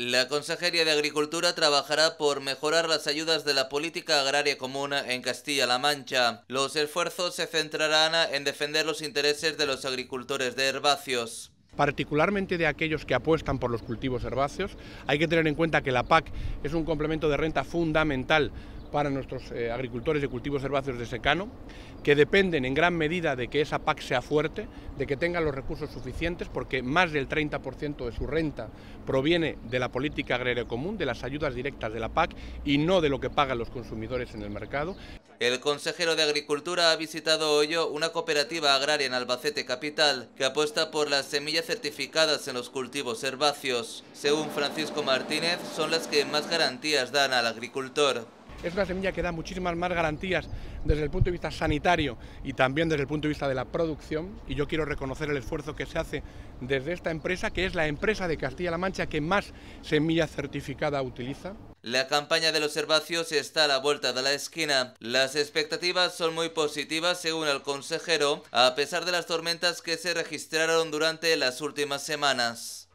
La Consejería de Agricultura trabajará por mejorar las ayudas de la política agraria común en Castilla-La Mancha. Los esfuerzos se centrarán en defender los intereses de los agricultores de herbáceos particularmente de aquellos que apuestan por los cultivos herbáceos. Hay que tener en cuenta que la PAC es un complemento de renta fundamental para nuestros eh, agricultores de cultivos herbáceos de secano, que dependen en gran medida de que esa PAC sea fuerte, de que tengan los recursos suficientes, porque más del 30% de su renta proviene de la política agraria común, de las ayudas directas de la PAC y no de lo que pagan los consumidores en el mercado. El consejero de Agricultura ha visitado hoy una cooperativa agraria en Albacete Capital que apuesta por las semillas certificadas en los cultivos herbáceos. Según Francisco Martínez, son las que más garantías dan al agricultor. Es una semilla que da muchísimas más garantías desde el punto de vista sanitario y también desde el punto de vista de la producción. Y yo quiero reconocer el esfuerzo que se hace desde esta empresa, que es la empresa de Castilla-La Mancha que más semilla certificada utiliza. La campaña de los herbáceos está a la vuelta de la esquina. Las expectativas son muy positivas, según el consejero, a pesar de las tormentas que se registraron durante las últimas semanas.